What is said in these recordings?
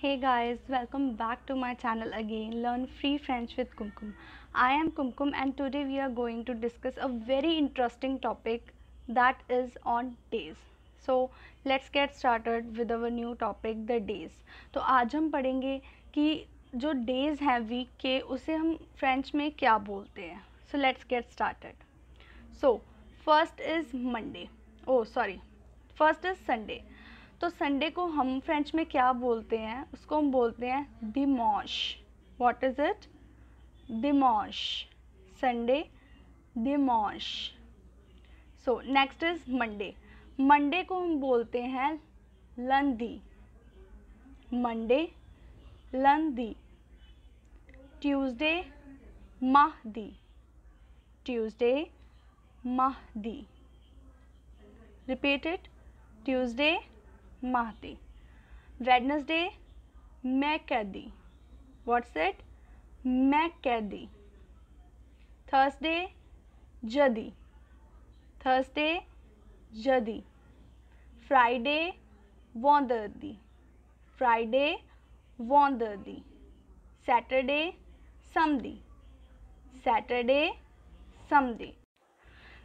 Hey guys, welcome back to my channel again, Learn Free French with Kumkum. I am Kumkum and today we are going to discuss a very interesting topic that is on days. So let's get started with our new topic, the days. तो आज हम पढ़ेंगे कि जो days हैं week के उसे हम French में क्या बोलते हैं So let's get started. So first is Monday. Oh sorry, first is Sunday. तो संडे को हम फ्रेंच में क्या बोलते हैं उसको हम बोलते हैं दिमाश वॉट इज़ इट दिमाश संडे दिमाश so next is Monday Monday को हम बोलते हैं लंदी मंडे लंदी ट्यूसडे दी ट्यूसडे माह दी इट ट्यूसडे माहते वेडनसडे मैं कैदी वॉट्स एट मैं कैदी थर्सडे जदी थर्सडे जदी फ्राइडे वॉन्दी फ्राइडे वॉन्दी सैटरडे समदी सैटरडे समदी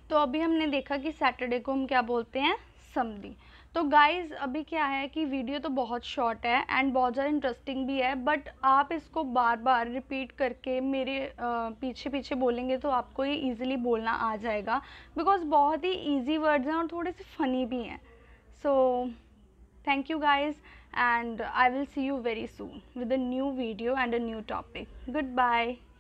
तो अभी हमने देखा कि सैटरडे को हम क्या बोलते हैं समरी तो गाइज़ अभी क्या है कि वीडियो तो बहुत शॉर्ट है एंड बहुत ज़्यादा इंटरेस्टिंग भी है बट आप इसको बार बार रिपीट करके मेरे पीछे पीछे बोलेंगे तो आपको ये ईज़िली बोलना आ जाएगा बिकॉज़ बहुत ही ईजी वर्ड्स हैं और थोड़े से फ़नी भी हैं so thank you guys I will see you very soon with a new video and a new topic good bye